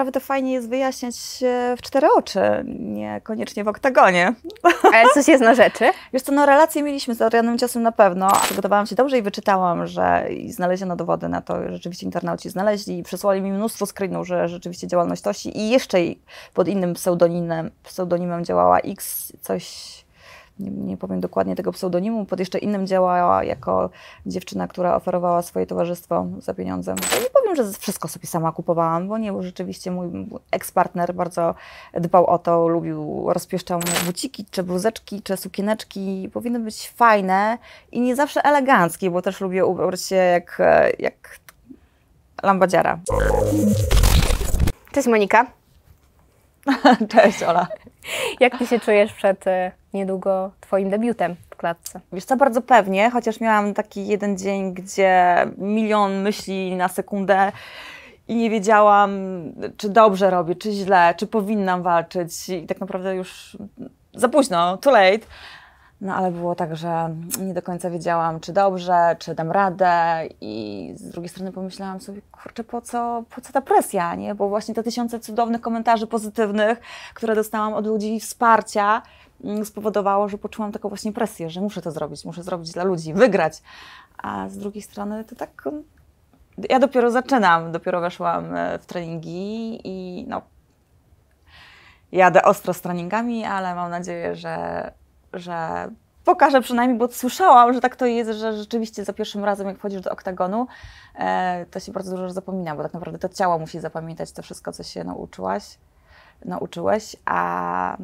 naprawdę fajnie jest wyjaśniać w cztery oczy, niekoniecznie w oktagonie. Ale coś jest na rzeczy? Wiesz co, no relacje mieliśmy z Adrianem Ciosem na pewno. Przygotowałam się dobrze i wyczytałam, że i znaleziono dowody na to, rzeczywiście internauci znaleźli i przesłali mi mnóstwo screenów, że rzeczywiście działalność Tosi i jeszcze pod innym pseudonimem, pseudonimem działała X coś nie, nie, powiem dokładnie tego pseudonimu, pod jeszcze innym działała jako dziewczyna, która oferowała swoje towarzystwo za pieniądze. Ja no nie powiem, że wszystko sobie sama kupowałam, bo nie, bo rzeczywiście mój ekspartner bardzo dbał o to, lubił, rozpieszczał mnie buciki, czy bluzeczki, czy sukieneczki. Powinny być fajne i nie zawsze eleganckie, bo też lubię ubrać się jak, jak lambadziara. Cześć Monika. Cześć Ola. Jak ty się czujesz przed y, niedługo twoim debiutem w klatce? Wiesz co, bardzo pewnie, chociaż miałam taki jeden dzień, gdzie milion myśli na sekundę i nie wiedziałam, czy dobrze robię, czy źle, czy powinnam walczyć i tak naprawdę już za późno, too late. No ale było tak, że nie do końca wiedziałam, czy dobrze, czy dam radę i z drugiej strony pomyślałam sobie, kurczę, po co, po co ta presja, nie? Bo właśnie te tysiące cudownych komentarzy pozytywnych, które dostałam od ludzi, wsparcia mm, spowodowało, że poczułam taką właśnie presję, że muszę to zrobić, muszę zrobić dla ludzi, wygrać. A z drugiej strony to tak, ja dopiero zaczynam, dopiero weszłam e, w treningi i no, jadę ostro z treningami, ale mam nadzieję, że że pokażę przynajmniej, bo słyszałam, że tak to jest, że rzeczywiście za pierwszym razem, jak wchodzisz do oktagonu, e, to się bardzo dużo zapomina, bo tak naprawdę to ciało musi zapamiętać to wszystko, co się nauczyłaś, nauczyłeś, a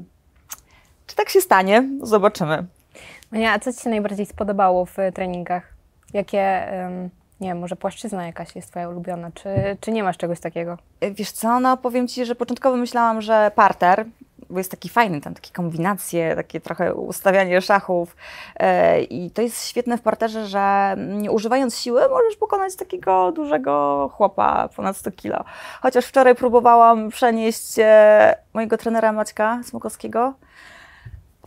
czy tak się stanie? Zobaczymy. Mania, no a co Ci się najbardziej spodobało w treningach? Jakie, nie wiem, może płaszczyzna jakaś jest Twoja ulubiona? Czy, czy nie masz czegoś takiego? E, wiesz co, no powiem Ci, że początkowo myślałam, że parter, bo jest taki fajny, tam takie kombinacje, takie trochę ustawianie szachów. E, I to jest świetne w parterze, że nie używając siły możesz pokonać takiego dużego chłopa ponad 100 kilo. Chociaż wczoraj próbowałam przenieść e, mojego trenera Maćka Smokowskiego.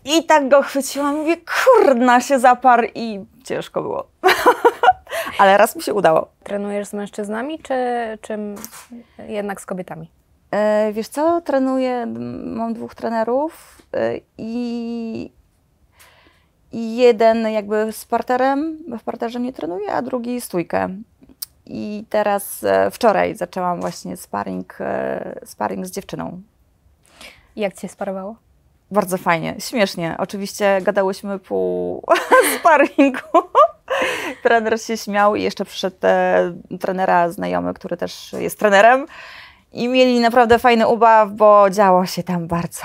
I tak go chwyciłam, mówię, kurna się zaparł i ciężko było. Ale raz mi się udało. Trenujesz z mężczyznami, czy, czy jednak z kobietami? E, wiesz co, trenuję, mam dwóch trenerów e, i, jeden jakby z parterem, w parterze mnie trenuje, a drugi stójkę. I teraz e, wczoraj zaczęłam właśnie sparring, sparring z dziewczyną. Jak cię sparowało? Bardzo fajnie, śmiesznie. Oczywiście gadałyśmy pół sparringu. Trener się śmiał i jeszcze przyszedł trenera znajomy, który też jest trenerem i mieli naprawdę fajny ubaw, bo działo się tam bardzo.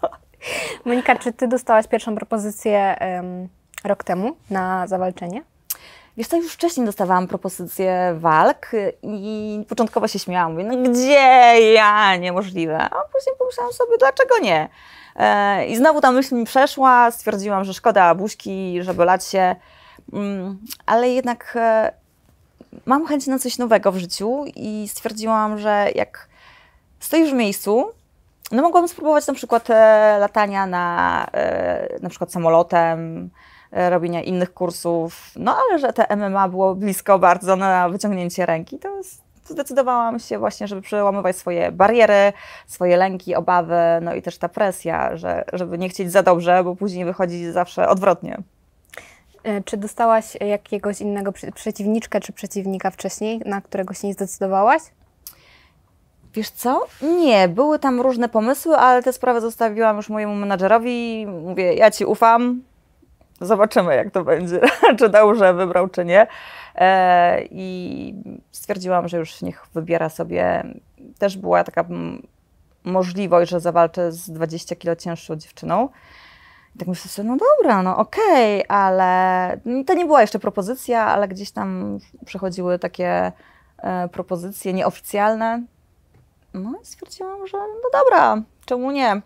Monika, czy ty dostałaś pierwszą propozycję um, rok temu na zawalczenie? Wiesz co, już wcześniej dostawałam propozycję walk i początkowo się śmiałam, mówię, no gdzie ja, niemożliwe. A później pomyślałam sobie, dlaczego nie? E, I znowu ta myśl mi przeszła, stwierdziłam, że szkoda buźki, żeby lać się, mm, ale jednak e, mam chęć na coś nowego w życiu i stwierdziłam, że jak stoisz w miejscu, no mogłam spróbować na przykład e, latania na, e, na przykład samolotem, e, robienia innych kursów, no ale że te MMA było blisko bardzo na wyciągnięcie ręki, to zdecydowałam się właśnie, żeby przełamywać swoje bariery, swoje lęki, obawy, no i też ta presja, że, żeby nie chcieć za dobrze, bo później wychodzi zawsze odwrotnie. E, czy dostałaś jakiegoś innego przeciwniczkę czy przeciwnika wcześniej, na którego się nie zdecydowałaś? Wiesz co? Nie, były tam różne pomysły, ale tę sprawę zostawiłam już mojemu menadżerowi. Mówię, ja ci ufam, zobaczymy jak to będzie, czy dobrze wybrał, czy nie. E, I stwierdziłam, że już niech wybiera sobie. Też była taka możliwość, że zawalczę z 20 kilo cięższą dziewczyną tak myślę sobie, no dobra, no okej, okay, ale to nie była jeszcze propozycja, ale gdzieś tam przechodziły takie e, propozycje nieoficjalne. No i stwierdziłam, że no dobra, czemu nie?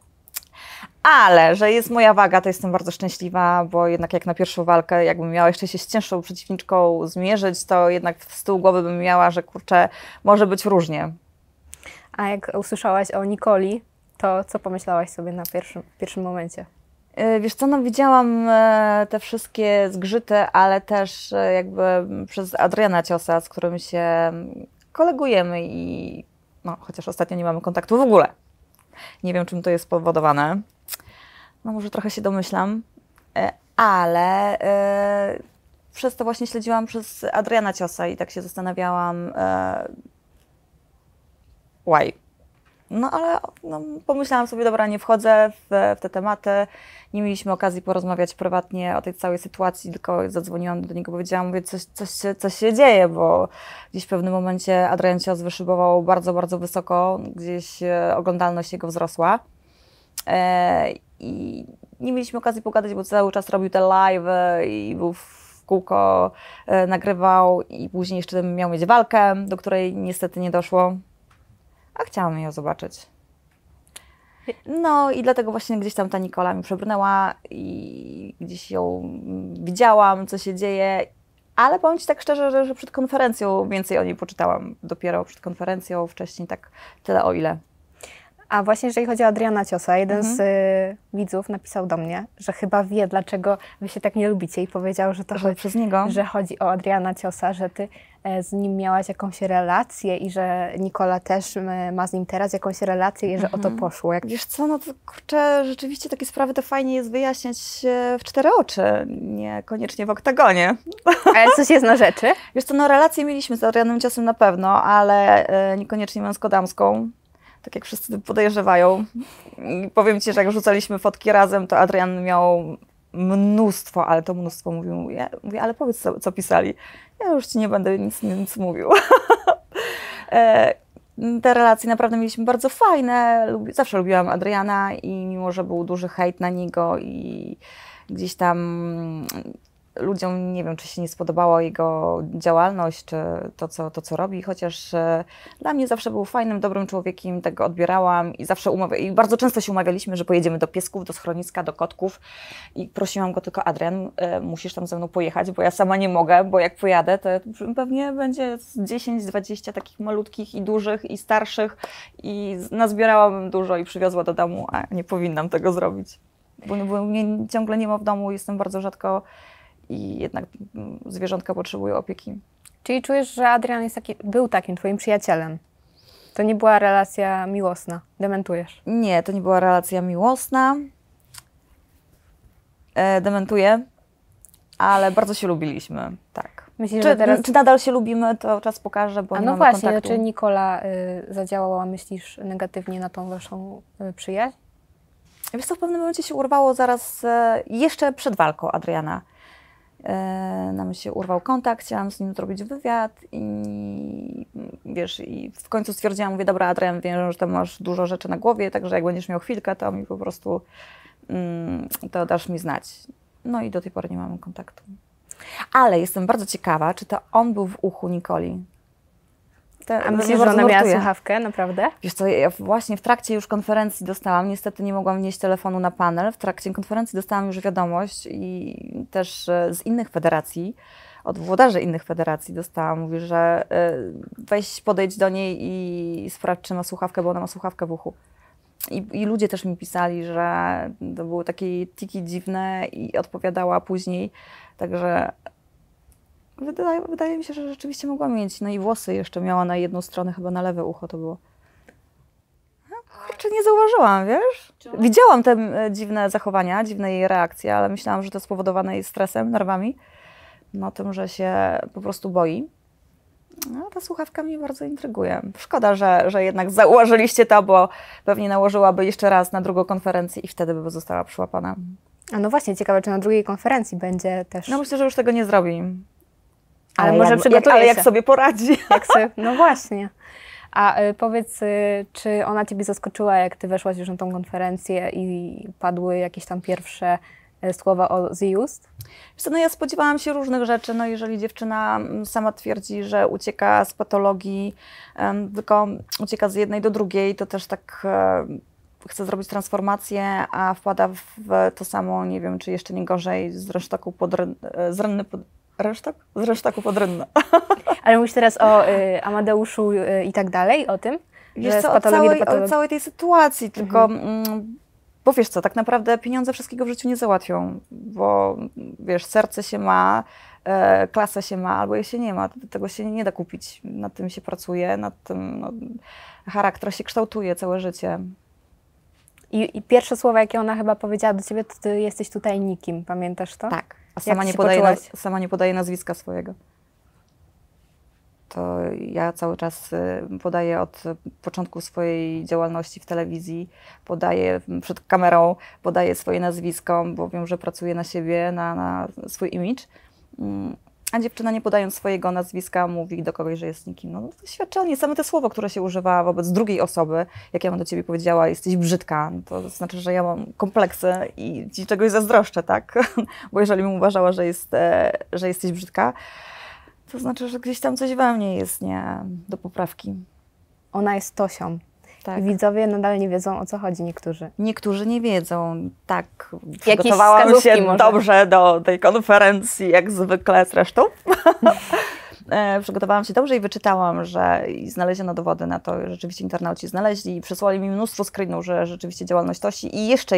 Ale, że jest moja waga, to jestem bardzo szczęśliwa, bo jednak jak na pierwszą walkę, jakbym miała jeszcze się z cięższą przeciwniczką zmierzyć, to jednak z tyłu głowy bym miała, że kurczę, może być różnie. A jak usłyszałaś o Nikoli, to co pomyślałaś sobie na pierwszym, pierwszym momencie? E, wiesz co, no widziałam e, te wszystkie zgrzyty, ale też e, jakby przez Adriana Ciosa, z którym się kolegujemy i no, chociaż ostatnio nie mamy kontaktu w ogóle. Nie wiem, czym to jest spowodowane. No może trochę się domyślam, ale yy, przez to właśnie śledziłam przez Adriana Ciosa i tak się zastanawiałam, yy, why? No ale no, pomyślałam sobie, dobra, nie wchodzę w, w, te tematy. Nie mieliśmy okazji porozmawiać prywatnie o tej całej sytuacji, tylko zadzwoniłam do niego, powiedziałam, mówię, coś, coś, coś się dzieje, bo gdzieś w pewnym momencie Adrian Cios wyszybował bardzo, bardzo wysoko, gdzieś e, oglądalność jego wzrosła. E, I nie mieliśmy okazji pogadać, bo cały czas robił te live e, i był w kółko, e, nagrywał i później jeszcze miał mieć walkę, do której niestety nie doszło a chciałam ją zobaczyć. No i dlatego właśnie gdzieś tam ta Nikola mi przebrnęła i gdzieś ją widziałam, co się dzieje. Ale powiem Ci tak szczerze, że przed konferencją więcej o niej poczytałam. Dopiero przed konferencją, wcześniej tak tyle o ile. A właśnie jeżeli chodzi o Adriana Ciosa, jeden mhm. z y, widzów napisał do mnie, że chyba wie, dlaczego wy się tak nie lubicie i powiedział, że to że chodzi, przez niego. Że chodzi o Adriana Ciosa, że ty e, z nim miałaś jakąś relację i że Nikola też e, ma z nim teraz jakąś relację i że mhm. o to mhm. poszło. Jak... Wiesz co, no to kurczę, rzeczywiście takie sprawy to fajnie jest wyjaśniać e, w cztery oczy, niekoniecznie w oktagonie. Ale coś jest na rzeczy? Wiesz co, no relacje mieliśmy z Adrianem Ciosem na pewno, ale e, niekoniecznie męsko-damską tak jak wszyscy podejrzewają. I powiem Ci, że jak rzucaliśmy fotki razem, to Adrian miał mnóstwo, ale to mnóstwo mówił. Ja mówię, ale powiedz, co, co pisali. Ja już Ci nie będę nic, nic mówił. E, te relacje naprawdę mieliśmy bardzo fajne. zawsze lubiłam Adriana i mimo, że był duży hejt na niego i gdzieś tam ludziom, nie wiem, czy się nie spodobała jego działalność, czy to, co, to, co robi, chociaż e, dla mnie zawsze był fajnym, dobrym człowiekiem, tego odbierałam i zawsze umawia- i bardzo często się umawialiśmy, że pojedziemy do piesków, do schroniska, do kotków i prosiłam go tylko, Adrian, e, musisz tam ze mną pojechać, bo ja sama nie mogę, bo jak pojadę, to pewnie będzie 10-20 takich malutkich i dużych i starszych i nazbierałam dużo i przywiozła do domu, a nie powinnam tego zrobić bo, bo mnie ciągle nie ma w domu, jestem bardzo rzadko i jednak mm, zwierzątka potrzebują opieki. Czyli czujesz, że Adrian jest taki, był takim twoim przyjacielem? To nie była relacja miłosna, dementujesz? Nie, to nie była relacja miłosna. E, dementuję, ale bardzo się lubiliśmy, tak. Myślisz, czy, że teraz... czy nadal się lubimy, to czas pokaże, bo A nie no właśnie, kontaktu. czy Nikola y, zadziałała, myślisz, negatywnie na tą waszą y, przyjaźń? Wiesz to w pewnym momencie się urwało zaraz, y, jeszcze przed walką Adriana. E, nam się urwał kontakt, chciałam z nim zrobić wywiad i wiesz, i w końcu stwierdziłam, mówię, dobra Adrian, wiem, że masz dużo rzeczy na głowie, także jak będziesz miał chwilkę, to mi po prostu mm, to dasz mi znać. No i do tej pory nie mamy kontaktu. Ale jestem bardzo ciekawa, czy to on był w uchu Nikoli, te, A myślisz, że ona miała słuchawkę, naprawdę? Wiesz co, ja właśnie w trakcie już konferencji dostałam, niestety nie mogłam wnieść telefonu na panel, w trakcie konferencji dostałam już wiadomość i też e, z innych federacji, od włodarzy innych federacji dostałam, mówi, że e, weź podejdź do niej i sprawdź, czy ma słuchawkę, bo ona ma słuchawkę w uchu. I, I, ludzie też mi pisali, że to były takie tiki dziwne i odpowiadała później. Także wydaje, wydaje, mi się, że rzeczywiście mogła mieć. No i włosy jeszcze miała na jedną stronę, chyba na lewe ucho to było. No, kurczę, nie zauważyłam, wiesz? Widziałam te e, dziwne zachowania, dziwne jej reakcje, ale myślałam, że to spowodowane jest stresem, nerwami. No tym, że się po prostu boi. No, ta słuchawka mnie bardzo intryguje. Szkoda, że, że jednak zauważyliście to, bo pewnie nałożyłaby jeszcze raz na drugą konferencję i wtedy by została przyłapana. A no właśnie, ciekawe, czy na drugiej konferencji będzie też. No myślę, że już tego nie zrobi. Ale, ale może przygotuje jak, ale się. jak sobie poradzi. Jak sobie, no właśnie. A y, powiedz, y, czy ona Ciebie zaskoczyła, jak Ty weszłaś już na tą konferencję i padły jakieś tam pierwsze y, słowa o The Just? No ja spodziewałam się różnych rzeczy. No jeżeli dziewczyna mm, sama twierdzi, że ucieka z patologii, tylko ucieka z jednej do drugiej, to też tak e, chce zrobić transformację, a wpada w to samo, nie wiem, czy jeszcze nie gorzej, z rynsztoku e, pod, z pod, z resztaków od Ale mówisz teraz o y, Amadeuszu y, i tak dalej, o tym? Wiesz co, o całej, o całej, tej sytuacji, mhm. tylko... Mhm. Bo wiesz co, tak naprawdę pieniądze wszystkiego w życiu nie załatwią, bo wiesz, serce się ma, e, klasa się ma, albo je się nie ma. Tego się nie da kupić. Nad tym się pracuje, nad tym no, charakter się kształtuje całe życie. I, I, pierwsze słowa, jakie ona chyba powiedziała do ciebie, to ty jesteś tutaj nikim, pamiętasz to? Tak. A sama nie, podaje sama nie podaje nazwiska swojego. To ja cały czas y, podaję od początku swojej działalności w telewizji, podaję przed kamerą, podaję swoje nazwisko, bo wiem, że pracuję na siebie, na, na swój imię. A dziewczyna nie podając swojego nazwiska mówi do kogoś, że jest nikim. No, no to świadczenie, same te słowo, które się używa wobec drugiej osoby, jak ja mam do ciebie powiedziała, jesteś brzydka, no to znaczy, że ja mam kompleksy i ci czegoś zazdroszczę, tak? Bo jeżeli bym uważała, że, jest, e, że jesteś brzydka, to znaczy, że gdzieś tam coś we mnie jest nie do poprawki. Ona jest Tosią tak. widzowie nadal nie wiedzą, o co chodzi niektórzy. Niektórzy nie wiedzą, tak. Przygotowałam się może. dobrze do tej konferencji, jak zwykle zresztą. E, przygotowałam się dobrze i wyczytałam, że i znaleziono dowody na to, że rzeczywiście internauci znaleźli i przesłali mi mnóstwo screenów, że rzeczywiście działalność Tosi i jeszcze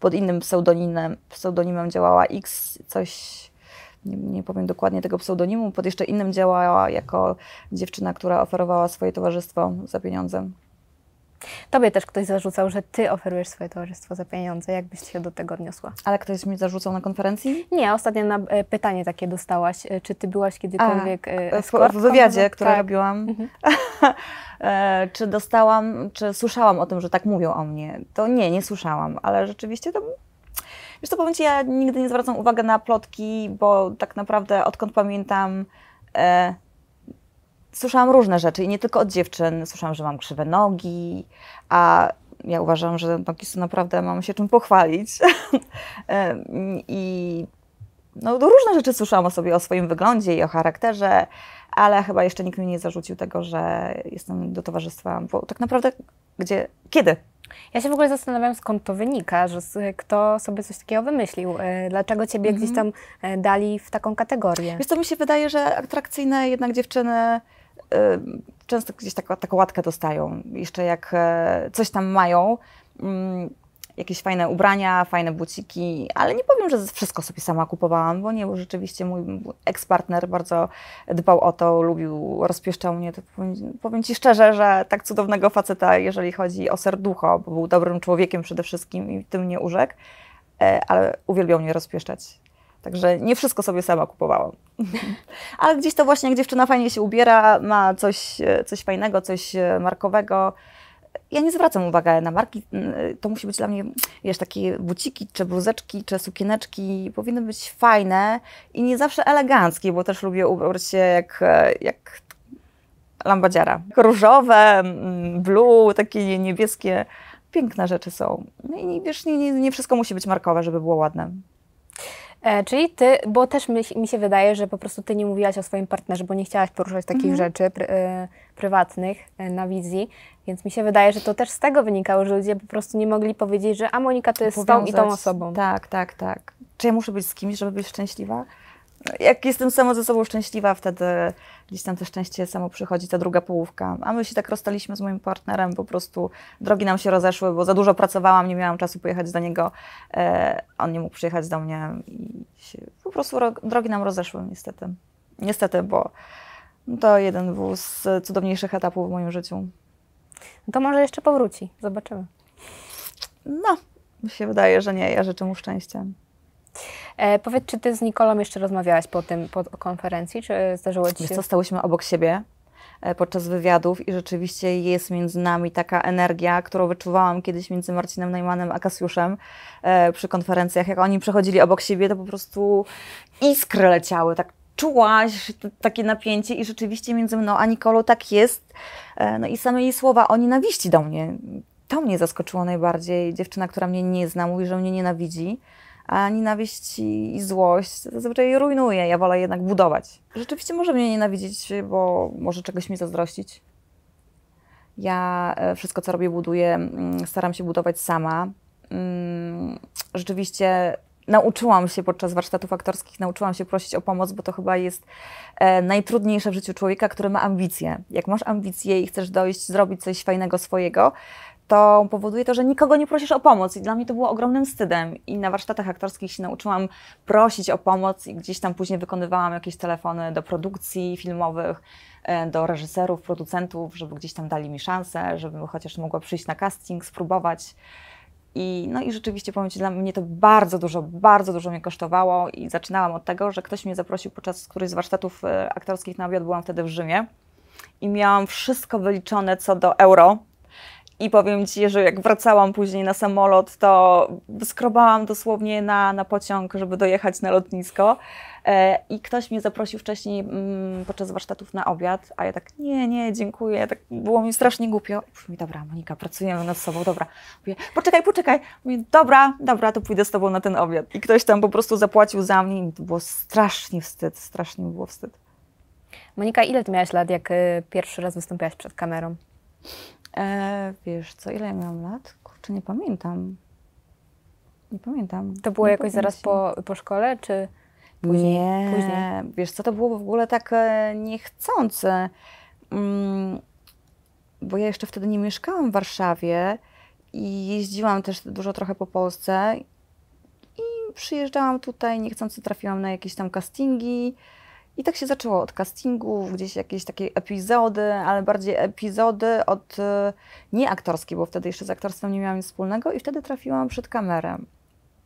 pod innym pseudonimem, pseudonimem działała X, coś nie, nie, powiem dokładnie tego pseudonimu, pod jeszcze innym działała jako dziewczyna, która oferowała swoje towarzystwo za pieniądze. Tobie też ktoś zarzucał, że ty oferujesz swoje towarzystwo za pieniądze. Jak byś się do tego odniosła? Ale ktoś mi zarzucał na konferencji? Nie, ostatnio na e, pytanie takie dostałaś. E, czy ty byłaś kiedykolwiek e, w, w wywiadzie, który tak. robiłam. Mhm. e, czy dostałam, czy słyszałam o tym, że tak mówią o mnie? To nie, nie słyszałam, ale rzeczywiście to Wiesz co, powiem Ci, ja nigdy nie zwracam uwagi na plotki, bo tak naprawdę odkąd pamiętam, e, słyszałam różne rzeczy i nie tylko od dziewczyn. Słyszałam, że mam krzywe nogi, a ja uważam, że nogi są naprawdę, mam się czym pochwalić. I no, różne rzeczy słyszałam o sobie, o swoim wyglądzie i o charakterze, ale chyba jeszcze nikt mi nie zarzucił tego, że jestem do towarzystwa, bo tak naprawdę gdzie, kiedy? Ja się w ogóle zastanawiam, skąd to wynika, że kto sobie coś takiego wymyślił. E, dlaczego ciebie mm -hmm. gdzieś mhm. tam e, dali w taką kategorię? Wiesz to mi się wydaje, że atrakcyjne jednak dziewczyny Y, często gdzieś taką, taką łatkę dostają. Jeszcze jak e, coś tam mają, mm, jakieś fajne ubrania, fajne buciki, ale nie powiem, że wszystko sobie sama kupowałam, bo nie, bo rzeczywiście mój ekspartner bardzo dbał o to, lubił, rozpieszczał mnie. To powiem, powiem Ci szczerze, że tak cudownego faceta, jeżeli chodzi o serducho, bo był dobrym człowiekiem przede wszystkim i tym nie urzekł, e, ale uwielbiał mnie rozpieszczać. Także nie wszystko sobie sama kupowałam. Ale gdzieś to właśnie, jak dziewczyna fajnie się ubiera, ma coś, e, coś fajnego, coś e, markowego. Ja nie zwracam uwagi na marki. Mm, e, to musi być dla mnie, wiesz, takie buciki, czy bluzeczki, czy sukieneczki. Powinny być fajne i nie zawsze eleganckie, bo też lubię ubrać się jak, jak lambadziara. Różowe, mm, blue, takie niebieskie. Piękne rzeczy są. No i wiesz, nie, nie, nie wszystko musi być markowe, żeby było ładne. E, czyli ty, bo też mi, mi, się wydaje, że po prostu ty nie mówiłaś o swoim partnerze, bo nie chciałaś poruszać takich mhm. rzeczy pr, e, prywatnych e, na wizji, więc mi się wydaje, że to też z tego wynikało, że ludzie po prostu nie mogli powiedzieć, że a Monika to jest Powiązać. tą i tą osobą. Tak, tak, tak. Czy ja muszę być z kimś, żeby być szczęśliwa? jak jestem sama ze sobą szczęśliwa, wtedy gdzieś tam to szczęście samo przychodzi, ta druga połówka. A my się tak rozstaliśmy z moim partnerem, po prostu drogi nam się rozeszły, bo za dużo pracowałam, nie miałam czasu pojechać do niego, e, on nie mógł przyjechać do mnie i się, po prostu drogi nam rozeszły niestety. Niestety, bo to jeden był z cudowniejszych etapów w moim życiu. No to może jeszcze powróci, zobaczymy. No, mi się wydaje, że nie. Ja życzę mu szczęścia. E, powiedz, czy ty z Nikolą jeszcze rozmawiałaś po tym, po konferencji, czy e, zdarzyło ci się? Wiesz co, stałyśmy obok siebie e, podczas wywiadów i rzeczywiście jest między nami taka energia, którą wyczuwałam kiedyś między Marcinem Najmanem a Kasiuszem przy konferencjach. Jak oni przechodzili obok siebie, to po prostu iskry leciały, tak czułaś takie napięcie i rzeczywiście między mną a Nikolą tak jest. no i same jej słowa o nienawiści do mnie. To mnie zaskoczyło najbardziej. Dziewczyna, która mnie nie zna, mówi, że mnie nienawidzi a nienawiść i złość zazwyczaj rujnuje. Ja wolę jednak budować. Rzeczywiście może mnie nienawidzić, bo może czegoś mi zazdrościć. Ja e, wszystko, co robię, buduję, mm, staram się budować sama. Mm, rzeczywiście nauczyłam się podczas warsztatów aktorskich, nauczyłam się prosić o pomoc, bo to chyba jest e, najtrudniejsze w życiu człowieka, który ma ambicje. Jak masz ambicje i chcesz dojść, zrobić coś fajnego swojego, to powoduje to, że nikogo nie prosisz o pomoc i dla mnie to było ogromnym wstydem i na warsztatach aktorskich się nauczyłam prosić o pomoc i gdzieś tam później wykonywałam jakieś telefony do produkcji filmowych, e, do reżyserów, producentów, żeby gdzieś tam dali mi szansę, żebym chociaż mogła przyjść na casting, spróbować. I, no i rzeczywiście powiem Ci, dla mnie to bardzo dużo, bardzo dużo mnie kosztowało i zaczynałam od tego, że ktoś mnie zaprosił podczas którychś z warsztatów e, aktorskich na obiad, byłam wtedy w Rzymie i miałam wszystko wyliczone co do euro, i powiem Ci, że jak wracałam później na samolot, to skrobałam dosłownie na, na pociąg, żeby dojechać na lotnisko. E, I ktoś mnie zaprosił wcześniej mm, podczas warsztatów na obiad, a ja tak, nie, nie, dziękuję, tak było mi strasznie głupio. Mówi, dobra, Monika, pracujemy nad sobą, dobra. Mówię, poczekaj, poczekaj. Mówi, dobra, dobra, to pójdę z tobą na ten obiad. I ktoś tam po prostu zapłacił za mnie i to było strasznie wstyd, strasznie było wstyd. Monika, ile ty miałaś lat, jak y, pierwszy raz wystąpiłaś przed kamerą? E, wiesz co, ile ja miałam lat? Kurczę, nie pamiętam. Nie pamiętam. To było nie jakoś zaraz po, po szkole, czy później? Nie, później? wiesz co, to było w ogóle tak e, niechcące, mm, bo ja jeszcze wtedy nie mieszkałam w Warszawie i jeździłam też dużo trochę po Polsce i przyjeżdżałam tutaj, niechcący trafiłam na jakieś tam castingi, i tak się zaczęło od castingów, gdzieś jakieś takie epizody, ale bardziej epizody od y, nie aktorskie, bo wtedy jeszcze z aktorstwem nie miałam nic wspólnego i wtedy trafiłam przed kamerę.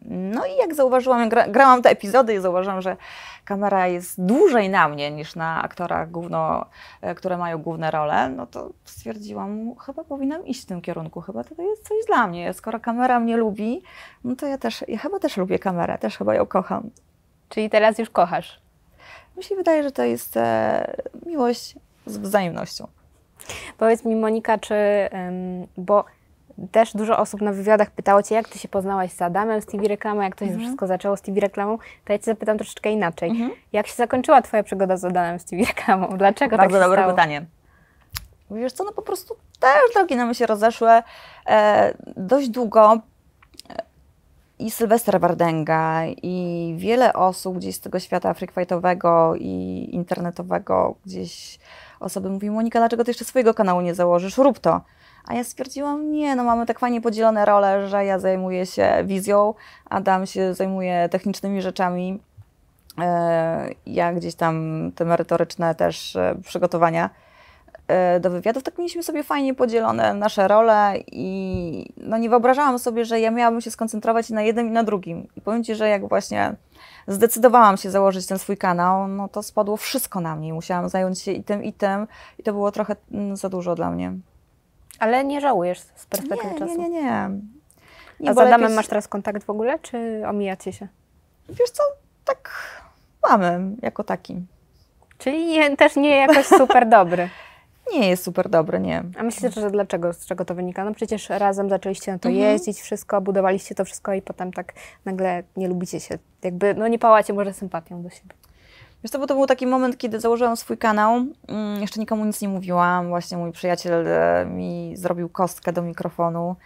No i jak zauważyłam, gra, grałam te epizody i zauważyłam, że kamera jest dłużej na mnie niż na aktorach, główno, e, które mają główne role, no to stwierdziłam, chyba powinnam iść w tym kierunku, chyba to jest coś dla mnie. Skoro kamera mnie lubi, no to ja też, ja chyba też lubię kamerę, też chyba ją kocham. Czyli teraz już kochasz? Mi się wydaje, że to jest e, miłość z wzajemnością. Powiedz mi, Monika, czy. bo też dużo osób na wywiadach pytało Cię, jak Ty się poznałaś z Adamem, z TV reklamą, jak to się mhm. wszystko zaczęło z TV reklamą, to ja Cię zapytam troszeczkę inaczej. Mhm. Jak się zakończyła Twoja przygoda z Adamem, z TV reklamą? Dlaczego Bardzo tak się dobre pytanie. Wiesz co, no po prostu też drogi nam się rozeszły e, dość długo i Sylwester Wardęga, i wiele osób gdzieś z tego świata freakfightowego i internetowego, gdzieś osoby mówi, Monika, dlaczego ty jeszcze swojego kanału nie założysz? Rób to. A ja stwierdziłam, nie, no mamy tak fajnie podzielone role, że ja zajmuję się wizją, a Adam się zajmuje technicznymi rzeczami, e, ja gdzieś tam te merytoryczne też e, przygotowania. E, do wywiadów, tak mieliśmy sobie fajnie podzielone nasze role i no nie wyobrażałam sobie, że ja miałabym się skoncentrować na jednym i na drugim. I powiem Ci, że jak właśnie zdecydowałam się założyć ten swój kanał, no to spadło wszystko na mnie. Musiałam zająć się i tym, i tym i to było trochę mm, za dużo dla mnie. Ale nie żałujesz z perspektywy nie, czasu? Nie, nie, nie. nie A z Adamem lepiej... masz teraz kontakt w ogóle, czy omijacie się? Wiesz co, tak mamy, jako taki. Czyli też nie jakoś super dobry. nie jest super dobre, nie. A myślicie, że dlaczego, z czego to wynika? No przecież razem zaczęliście na to mhm. jeździć, wszystko, budowaliście to wszystko i potem tak nagle nie lubicie się, jakby, no nie pałacie może sympatią do siebie. Wiesz to, bo to był taki moment, kiedy założyłam swój kanał, mm, jeszcze nikomu nic nie mówiłam, właśnie mój przyjaciel e, mi zrobił kostkę do mikrofonu,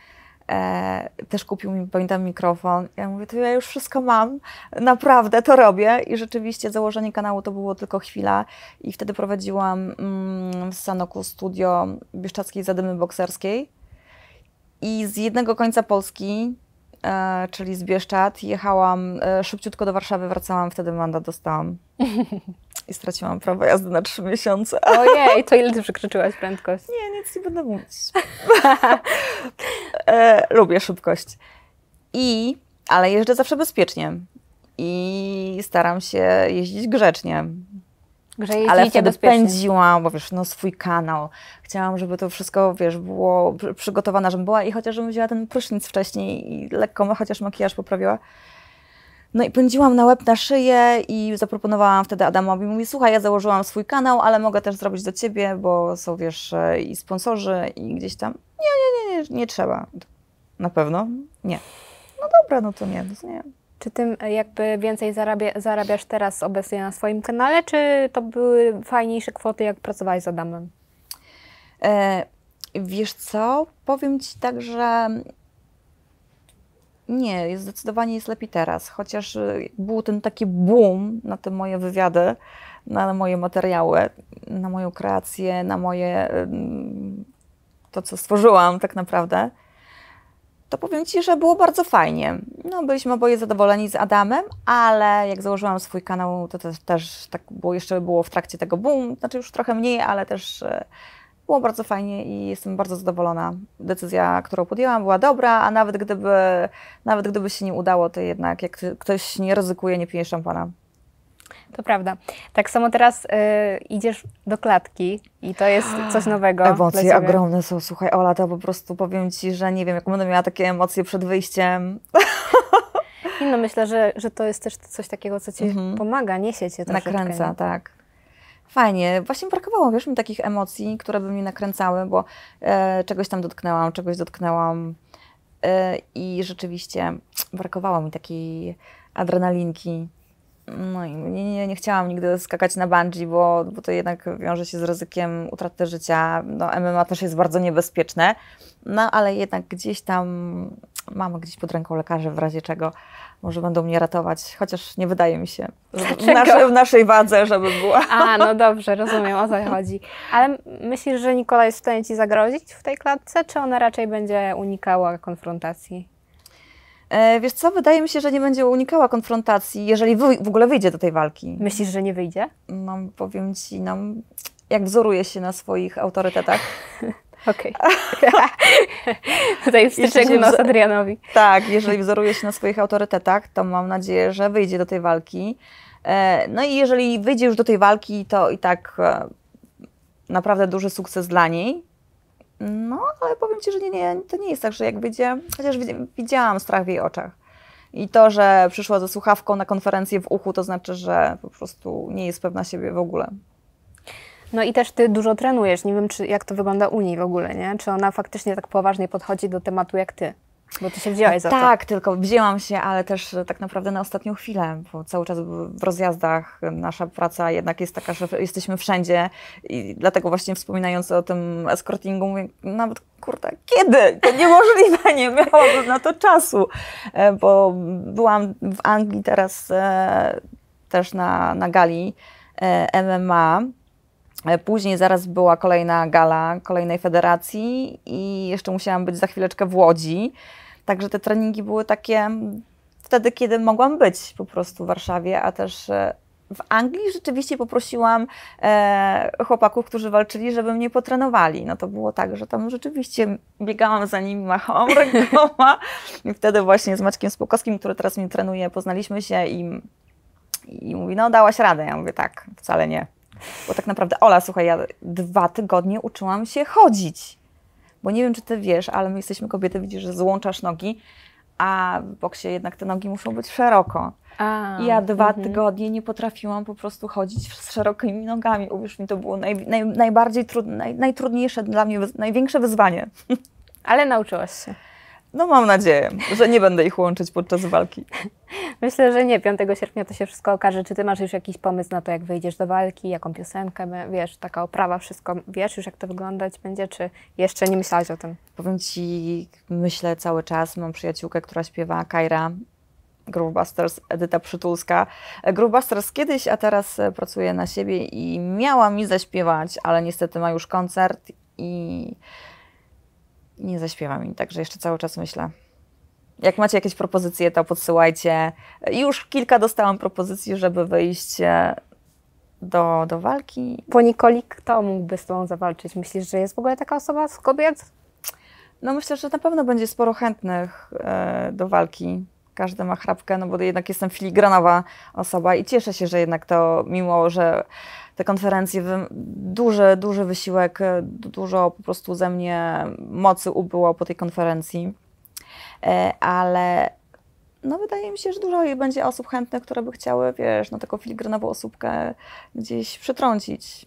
E, też kupił mi, pamiętam, mikrofon. Ja mówię, to ja już wszystko mam, naprawdę to robię. I rzeczywiście założenie kanału to było tylko chwila. I wtedy prowadziłam mm, w Sanoku studio Bieszczadzkiej Zadymy Bokserskiej. I z jednego końca Polski, e, czyli z Bieszczad, jechałam e, szybciutko do Warszawy, wracałam, wtedy mandat dostałam. i straciłam prawo jazdy na trzy miesiące. Ojej, to ile ty przekroczyłaś prędkość? Nie, nic nie będę mówić. e, lubię szybkość. I, ale jeżdżę zawsze bezpiecznie. I staram się jeździć grzecznie. Grzeje ale wtedy pędziłam, bo wiesz, no swój kanał. Chciałam, żeby to wszystko, wiesz, było przygotowane, żebym była i chociaż wzięła ten prysznic wcześniej i lekko chociaż makijaż poprawiła. No i pędziłam na łeb, na szyję i zaproponowałam wtedy Adamowi, mówi, słuchaj, ja założyłam swój kanał, ale mogę też zrobić do ciebie, bo są, wiesz, e, i sponsorzy i gdzieś tam. Nie, nie, nie, nie, nie trzeba. Na pewno? Nie. No dobra, no to nie, to nie. Czy tym e, jakby więcej zarabia, zarabiasz teraz obecnie na swoim kanale, czy to były fajniejsze kwoty, jak pracowałeś z Adamem? E, wiesz co, powiem Ci tak, że nie, jest zdecydowanie jest lepiej teraz, chociaż y, był ten taki boom na te moje wywiady, na moje materiały, na moją kreację, na moje to, co stworzyłam tak naprawdę, to powiem Ci, że było bardzo fajnie. No, byliśmy oboje zadowoleni z Adamem, ale jak założyłam swój kanał, to też, też tak było, jeszcze było w trakcie tego boom, znaczy już trochę mniej, ale też y, było bardzo fajnie i jestem bardzo zadowolona. Decyzja, którą podjęłam, była dobra, a nawet gdyby, nawet gdyby się nie udało, to jednak jak ktoś nie ryzykuje, nie pije szampana. To prawda. Tak samo teraz y, idziesz do klatki i to jest coś nowego. Emocje ogromne są. Słuchaj, Ola, to po prostu powiem ci, że nie wiem, jak będę miała takie emocje przed wyjściem. I no myślę, że, że to jest też coś takiego, co ci mhm. pomaga, niesie cię troszeczkę. Nakręca, tak. Fajnie, właśnie brakowało, wiesz, mi takich emocji, które by mnie nakręcały, bo e, czegoś tam dotknęłam, czegoś dotknęłam e, i rzeczywiście brakowało mi takiej adrenalinki. No i nie, nie, nie chciałam nigdy skakać na bungee, bo, bo to jednak wiąże się z ryzykiem utraty życia. No, MMA też jest bardzo niebezpieczne, no ale jednak gdzieś tam mam gdzieś pod ręką lekarzy w razie czego może będą mnie ratować, chociaż nie wydaje mi się w, nasze, w naszej wadze, żeby była. A, no dobrze, rozumiem, o co chodzi. Ale myślisz, że Nikola jest w stanie Ci zagrozić w tej klatce, czy ona raczej będzie unikała konfrontacji? E, wiesz co, wydaje mi się, że nie będzie unikała konfrontacji, jeżeli w ogóle wyjdzie do tej walki. Myślisz, że nie wyjdzie? No, powiem Ci, no, jak wzoruje się na swoich autorytetach. Okej. Okay. Tutaj styczek nos Adrianowi. Tak, jeżeli wzoruje się na swoich autorytetach, to mam nadzieję, że wyjdzie do tej walki. E, no i jeżeli wyjdzie już do tej walki, to i tak e, naprawdę duży sukces dla niej. No, ale powiem Ci, że nie, nie, to nie jest tak, że jak wyjdzie, chociaż widziałam strach w jej oczach. I to, że przyszła ze słuchawką na konferencję w uchu, to znaczy, że po prostu nie jest pewna siebie w ogóle. No i też ty dużo trenujesz. Nie wiem, czy, jak to wygląda u niej w ogóle, nie? Czy ona faktycznie tak poważnie podchodzi do tematu jak ty? Bo ty się wzięłaś za to. Tak, tylko wzięłam się, ale też e, tak naprawdę na ostatnią chwilę, bo cały czas w rozjazdach e, nasza praca jednak jest taka, że jesteśmy wszędzie i dlatego właśnie wspominając o tym escortingu, mówię, nawet kurde, kiedy? To niemożliwe, nie miałabym na to czasu, e, bo byłam w Anglii teraz też na, na gali MMA, E, później zaraz była kolejna gala kolejnej federacji i jeszcze musiałam być za chwileczkę w Łodzi. Także te treningi były takie wtedy, kiedy mogłam być po prostu w Warszawie, a też e, w Anglii rzeczywiście poprosiłam e, chłopaków, którzy walczyli, żeby mnie potrenowali. No to było tak, że tam rzeczywiście biegałam za nimi, machałam rękoma i wtedy właśnie z Maćkiem Spokowskim, który teraz mnie trenuje, poznaliśmy się i, i mówi, no dałaś radę. Ja mówię, tak, wcale nie. Bo tak naprawdę, Ola, słuchaj, ja dwa tygodnie uczyłam się chodzić. Bo nie wiem, czy ty wiesz, ale my jesteśmy kobiety, widzisz, że złączasz nogi, a w boksie jednak te nogi muszą być szeroko. A, ja dwa mm -hmm. tygodnie nie potrafiłam po prostu chodzić z szerokimi nogami. Uwierz mi, to było naj, naj, najbardziej trudne, naj, najtrudniejsze dla mnie, największe wyzwanie. Ale nauczyłaś się. No mam nadzieję, że nie będę ich łączyć podczas walki. Myślę, że nie. 5 sierpnia to się wszystko okaże. Czy ty masz już jakiś pomysł na to, jak wyjdziesz do walki, jaką piosenkę, wiesz, taka oprawa, wszystko, wiesz już, jak to wyglądać będzie, czy jeszcze nie myślałaś o tym? Powiem ci, myślę cały czas. Mam przyjaciółkę, która śpiewa, Kaira, Groovebusters, Edyta Przytulska. Groovebusters kiedyś, a teraz e, pracuje na siebie i miała mi zaśpiewać, ale niestety ma już koncert i nie zaśpiewam im, także jeszcze cały czas myślę. Jak macie jakieś propozycje, to podsyłajcie. Już kilka dostałam propozycji, żeby wyjść e, do, do walki. Po kto mógłby z Tobą zawalczyć? Myślisz, że jest w ogóle taka osoba z kobiet? No myślę, że na pewno będzie sporo chętnych e, do walki. Każdy ma chrapkę, no bo jednak jestem filigranowa osoba i cieszę się, że jednak to, mimo że te konferencje, duży, duży wysiłek, e, dużo po prostu ze mnie mocy ubyło po tej konferencji, e, ale no wydaje mi się, że dużo będzie osób chętnych, które by chciały, wiesz, na taką filigranową osóbkę gdzieś przetrącić.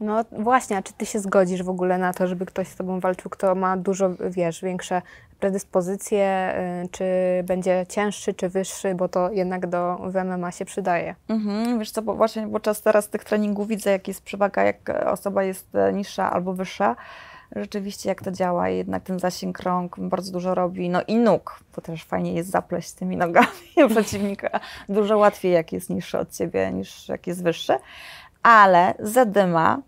No właśnie, a czy ty się zgodzisz w ogóle na to, żeby ktoś z tobą walczył, kto ma dużo, wiesz, większe predyspozycje, y, czy będzie cięższy, czy wyższy, bo to jednak do w MMA się przydaje. Mhm, wiesz co, bo właśnie podczas teraz tych treningów widzę, jak jest przewaga, jak osoba jest e, niższa albo wyższa. Rzeczywiście, jak to działa, jednak ten zasięg rąk bardzo dużo robi. No i nóg, bo też fajnie jest zapleść tymi nogami przeciwnika. Dużo łatwiej, jak jest niższy od ciebie, niż jak jest wyższy ale Zedyma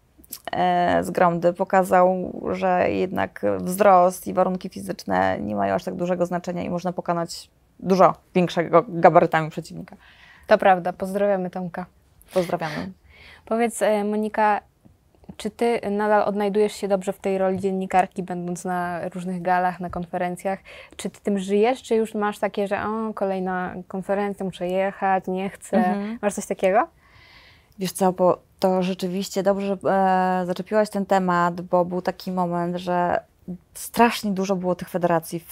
e, z Gromdy pokazał, że jednak wzrost i warunki fizyczne nie mają aż tak dużego znaczenia i można pokonać dużo większego gabarytami przeciwnika. To prawda, pozdrawiamy Tomka. Pozdrawiamy. Powiedz e, Monika, czy ty nadal odnajdujesz się dobrze w tej roli dziennikarki, będąc na różnych galach, na konferencjach? Czy ty tym żyjesz, czy już masz takie, że o, kolejna konferencja, muszę jechać, nie chcę? Mhm. Masz coś takiego? Wiesz co, bo to rzeczywiście dobrze, e, zaczepiłaś ten temat, bo był taki moment, że strasznie dużo było tych federacji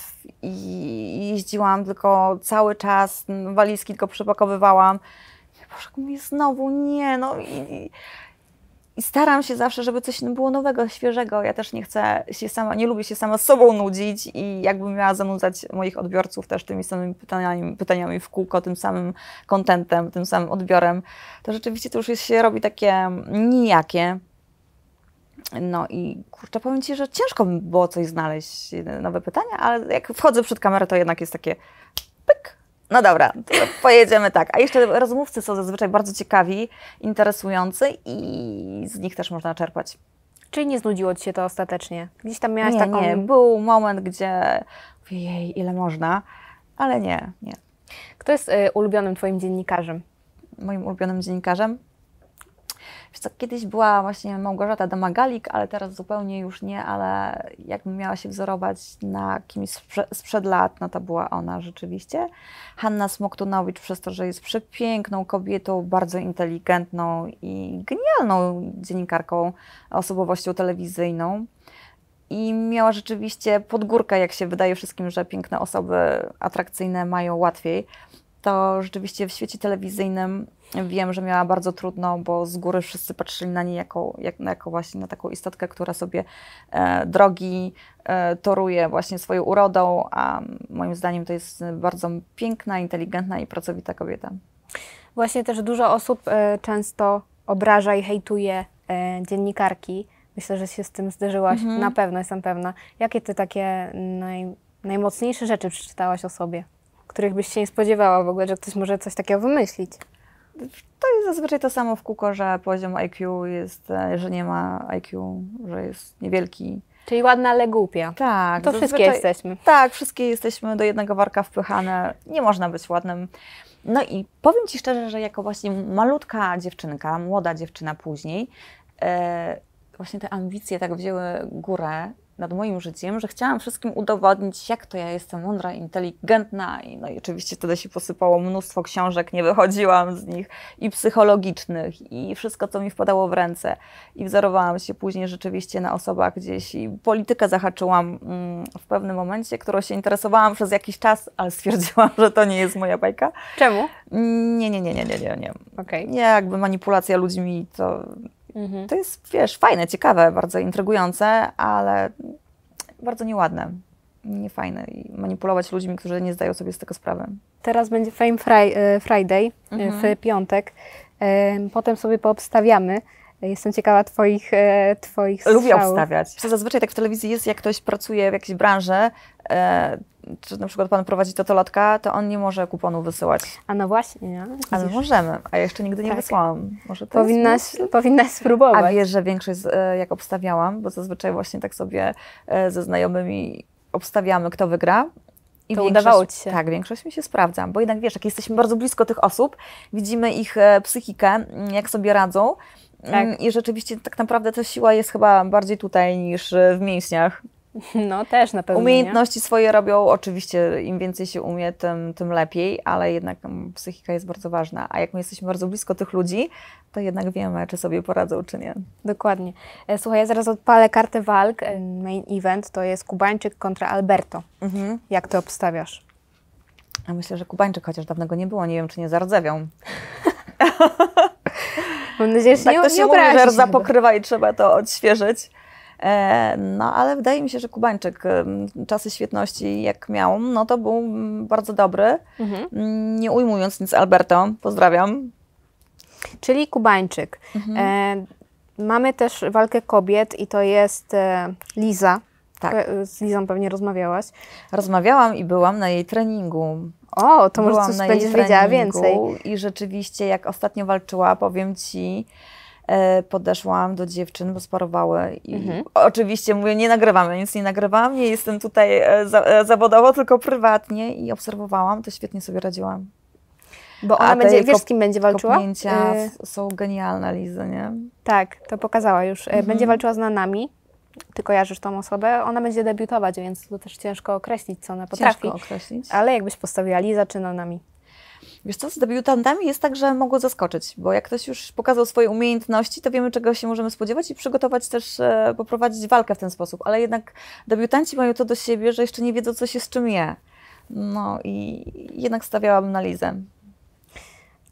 i jeździłam tylko cały czas, walizki tylko przepakowywałam. Boże, mówię, znowu nie, no i, i staram się zawsze, żeby coś było nowego, świeżego. Ja też nie chcę się sama, nie lubię się sama z sobą nudzić i jakbym miała zanudzać moich odbiorców też tymi samymi pytaniami, pytaniami w kółko, tym samym kontentem, tym samym odbiorem, to rzeczywiście to już się robi takie nijakie. No i kurczę, powiem Ci, że ciężko by było coś znaleźć, nowe pytania, ale jak wchodzę przed kamerę, to jednak jest takie pyk, no dobra, pojedziemy tak. A jeszcze rozmówcy są zazwyczaj bardzo ciekawi, interesujący i z nich też można czerpać. Czyli nie znudziło Ci się to ostatecznie? Gdzieś tam miałaś nie, taką... Nie, był moment, gdzie jej ile można, ale nie, nie. Kto jest y, ulubionym Twoim dziennikarzem? Moim ulubionym dziennikarzem? Wiesz co, kiedyś była właśnie Małgorzata Domagalik, ale teraz zupełnie już nie, ale jakbym miała się wzorować na kimś sprzed lat, no to była ona rzeczywiście. Hanna Smoktunowicz przez to, że jest przepiękną kobietą, bardzo inteligentną i genialną dziennikarką, osobowością telewizyjną i miała rzeczywiście podgórkę, jak się wydaje wszystkim, że piękne osoby atrakcyjne mają łatwiej to rzeczywiście w świecie telewizyjnym wiem, że miała bardzo trudno, bo z góry wszyscy patrzyli na niej jako, jak, jako właśnie na taką istotkę, która sobie e, drogi e, toruje właśnie swoją urodą, a moim zdaniem to jest bardzo piękna, inteligentna i pracowita kobieta. Właśnie też dużo osób e, często obraża i hejtuje e, dziennikarki. Myślę, że się z tym zderzyłaś. Mhm. Na pewno, jestem pewna. Jakie ty takie naj, najmocniejsze rzeczy przeczytałaś o sobie? których byś się nie spodziewała w ogóle, że ktoś może coś takiego wymyślić. To jest zazwyczaj to samo w kółko, że poziom IQ jest, e, że nie ma IQ, że jest niewielki. Czyli ładna, ale głupia. Tak. To wszystkie jesteśmy. Tak, wszystkie jesteśmy do jednego warka wpychane. Nie można być ładnym. No i powiem Ci szczerze, że jako właśnie malutka dziewczynka, młoda dziewczyna później, e, właśnie te ambicje tak wzięły górę nad moim życiem, że chciałam wszystkim udowodnić, jak to ja jestem mądra, inteligentna. I, no i oczywiście wtedy się posypało mnóstwo książek, nie wychodziłam z nich, i psychologicznych, i wszystko, co mi wpadało w ręce. I wzorowałam się później rzeczywiście na osobach gdzieś. I politykę zahaczyłam mm, w pewnym momencie, którą się interesowałam przez jakiś czas, ale stwierdziłam, że to nie jest moja bajka. Czemu? Nie, nie, nie, nie, nie, nie. Nie, okay. nie jakby manipulacja ludźmi to Mhm. To jest, wiesz, fajne, ciekawe, bardzo intrygujące, ale bardzo nieładne, niefajne i manipulować ludźmi, którzy nie zdają sobie z tego sprawy. Teraz będzie Fame e, Friday e, mhm. w piątek. E, potem sobie poobstawiamy, Jestem ciekawa Twoich, e, twoich strzałów. Lubię obstawiać. zazwyczaj tak w telewizji jest, jak ktoś pracuje w jakiejś branży, e, czy na przykład pan prowadzi totolotka, to on nie może kuponu wysyłać. A no właśnie, nie? Ale możemy, a jeszcze nigdy nie tak. wysłałam. Może to powinnaś, jest... powinnaś spróbować. A wiesz, że większość, e, jak obstawiałam, bo zazwyczaj właśnie tak sobie e, ze znajomymi obstawiamy, kto wygra, i to udawało ci się. Tak, większość mi się sprawdza, bo jednak wiesz, jak jesteśmy bardzo blisko tych osób, widzimy ich psychikę, jak sobie radzą, tak. Mm, I rzeczywiście tak naprawdę ta siła jest chyba bardziej tutaj niż e, w mięśniach. No też na pewno. Umiejętności nie? swoje robią, oczywiście im więcej się umie, tym, tym lepiej, ale jednak mm, psychika jest bardzo ważna. A jak my jesteśmy bardzo blisko tych ludzi, to jednak wiemy, czy sobie poradzą, czy nie. Dokładnie. E, słuchaj, ja zaraz odpalę kartę walk. E, main event to jest Kubańczyk kontra Alberto. Mhm. Jak to obstawiasz? Ja myślę, że Kubańczyk, chociaż dawnego nie było, nie wiem, czy nie zardzewiał. Mam nadzieję, że tak nie, to się nie mówi, że pokrywa i trzeba to odświeżyć. E, no, ale wydaje mi się, że Kubańczyk czasy świetności, jak miał, no to był bardzo dobry. Mhm. Nie ujmując nic Alberto, pozdrawiam. Czyli Kubańczyk. Mhm. E, mamy też walkę kobiet i to jest e, Liza. Tak. Z Lizą pewnie rozmawiałaś. Rozmawiałam i byłam na jej treningu. O, to może byłam jej będziesz wiedziała więcej. I rzeczywiście, jak ostatnio walczyła, powiem ci, e, podeszłam do dziewczyn, bo sparowały i mhm. oczywiście mówię, nie nagrywam, więc nie nagrywam, nie jestem tutaj e, e, zawodowo, tylko prywatnie i obserwowałam, to świetnie sobie radziłam. Bo ona A będzie, wiesz z kim będzie walczyła? Kopnięcia y... są genialne, Lizy, nie? Tak, to pokazała już. Mhm. Będzie walczyła z Nanami, ty kojarzysz tą osobę, ona będzie debiutować, więc to też ciężko określić, co ona potrafi. Ciężko określić. Ale jakbyś postawiła Liza czy Nonami? Wiesz co, z debiutantami jest tak, że mogło zaskoczyć, bo jak ktoś już pokazał swoje umiejętności, to wiemy, czego się możemy spodziewać i przygotować też, e, poprowadzić walkę w ten sposób. Ale jednak debiutanci mają to do siebie, że jeszcze nie wiedzą, co się z czym je. No i jednak stawiałabym na Lizę.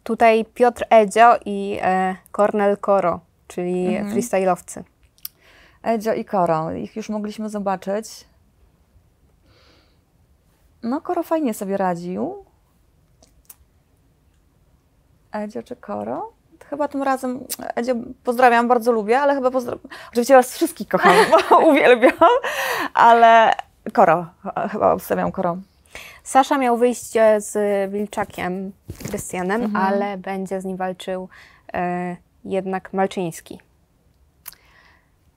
Tutaj Piotr Edzio i e, Cornel Koro, czyli mhm. freestyle'owcy. Edzio i Koro. Ich już mogliśmy zobaczyć. No, Koro fajnie sobie radził. Edzio czy Koro? Chyba tym razem Edzio pozdrawiam, bardzo lubię, ale chyba pozdrawiam. Oczywiście was wszystkich kocham, bo uwielbiam, ale Koro, chyba obstawiam Koro. Sasza miał wyjść e, z Wilczakiem, Krystianem, mhm. ale będzie z nim walczył e, jednak Malczyński.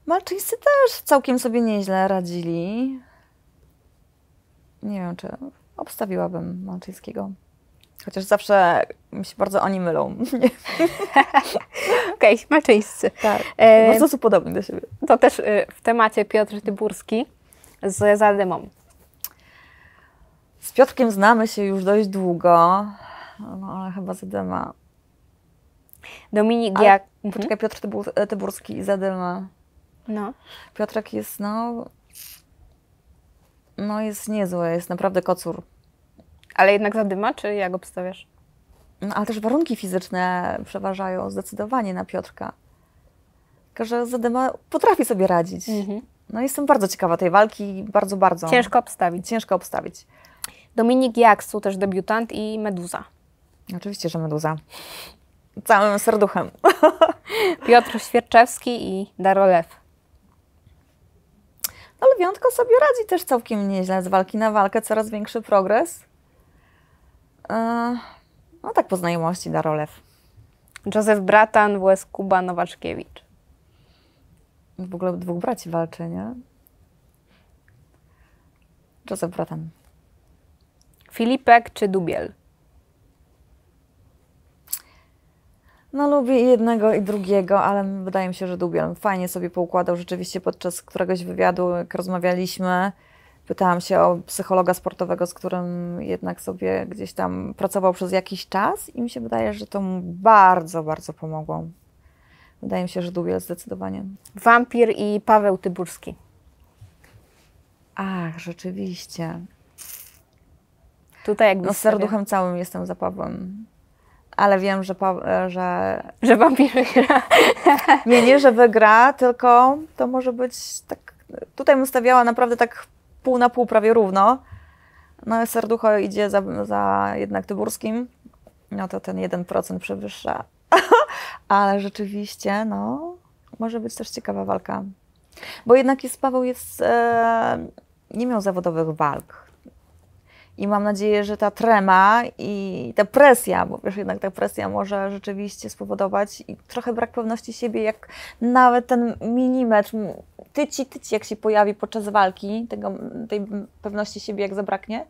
Malczyńscy też całkiem sobie nieźle radzili. Nie wiem, czy obstawiłabym Malczyńskiego. Chociaż zawsze mi się bardzo oni mylą. Okej, okay, Malczyńscy. Tak, e, bardzo są podobni do siebie. To też e, w temacie Piotr Tyburski z Zaldemą. Z Piotrkiem znamy się już dość długo, no, ale chyba Zadyma. Dominik, jak... Poczekaj, mhm. Piotr Tybur Tyburski i Zadyma. No. Piotrek jest, no. No, jest niezły, jest naprawdę kocur. Ale jednak zadyma, czy jak obstawiasz? No, ale też warunki fizyczne przeważają zdecydowanie na Piotrka. Tylko, że zadyma potrafi sobie radzić. Mhm. No, jestem bardzo ciekawa tej walki, bardzo, bardzo. Ciężko obstawić. Ciężko obstawić. Dominik Jaksu, też debiutant i Meduza. Oczywiście, że Meduza. Całym serduchem. Piotr Świerczewski i Darolew. Ale wiątko sobie radzi też całkiem nieźle z walki na walkę, coraz większy progres. E, no tak po znajomości Darolew. Józef Bratan, WS Kuba Nowaczkiewicz. W ogóle dwóch braci walczy, nie? Józef Bratan. Filipek czy Dubiel? No lubię jednego i drugiego, ale wydaje mi się, że Dubiel fajnie sobie poukładał. Rzeczywiście podczas któregoś wywiadu, jak rozmawialiśmy, pytałam się o psychologa sportowego, z którym jednak sobie gdzieś tam pracował przez jakiś czas i mi się wydaje, że to mu bardzo, bardzo pomogło. Wydaje mi się, że Dubiel zdecydowanie. Wampir i Paweł Tyburski. Ach, rzeczywiście. Tutaj jakby no, z serduchem całym jestem za Pawłem ale wiem, że, że... Że wampir wygra. Nie, nie, że wygra, tylko to może być tak... Tutaj bym stawiała naprawdę tak pół na pół, prawie równo. No serducho idzie za, za jednak Tyburskim, no to ten 1% przewyższa. ale rzeczywiście, no, może być też ciekawa walka. Bo jednak jest, Paweł jest, e, nie miał zawodowych walk. I mam nadzieję, że ta trema i ta presja, bo wiesz, jednak ta presja może rzeczywiście spowodować i trochę brak pewności siebie, jak nawet ten milimetr tyci, tyci, jak się pojawi podczas walki, tego, tej pewności siebie jak zabraknie,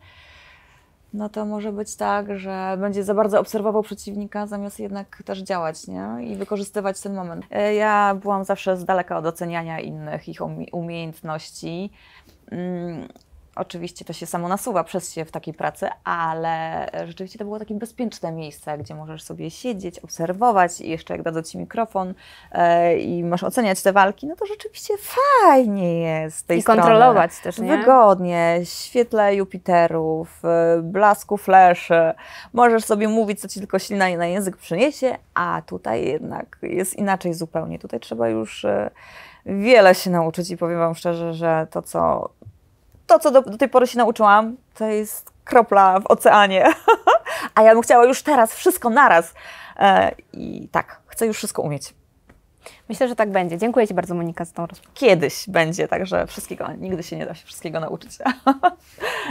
no to może być tak, że będzie za bardzo obserwował przeciwnika, zamiast jednak też działać nie? i wykorzystywać ten moment. E, ja byłam zawsze z daleka od oceniania innych, ich umiejętności mm, Oczywiście to się samo nasuwa przez się w takiej pracy, ale rzeczywiście to było takie bezpieczne miejsce, gdzie możesz sobie siedzieć, obserwować i jeszcze jak dadzą ci mikrofon e, i masz oceniać te walki, no to rzeczywiście fajnie jest. Tej I strony. kontrolować też, nie? Wygodnie, świetle Jupiterów, e, blasku fleszy. Możesz sobie mówić, co ci tylko silna na język przyniesie, a tutaj jednak jest inaczej zupełnie. Tutaj trzeba już e, wiele się nauczyć i powiem Wam szczerze, że to, co to, co do, do tej pory się nauczyłam, to jest kropla w oceanie. A ja bym chciała już teraz wszystko naraz. E, I tak, chcę już wszystko umieć. Myślę, że tak będzie. Dziękuję Ci bardzo, Monika, za tą rozmowę. Kiedyś będzie, także wszystkiego, nigdy się nie da się wszystkiego nauczyć.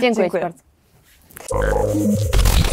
Dziękuję, Dziękuję. Ci bardzo.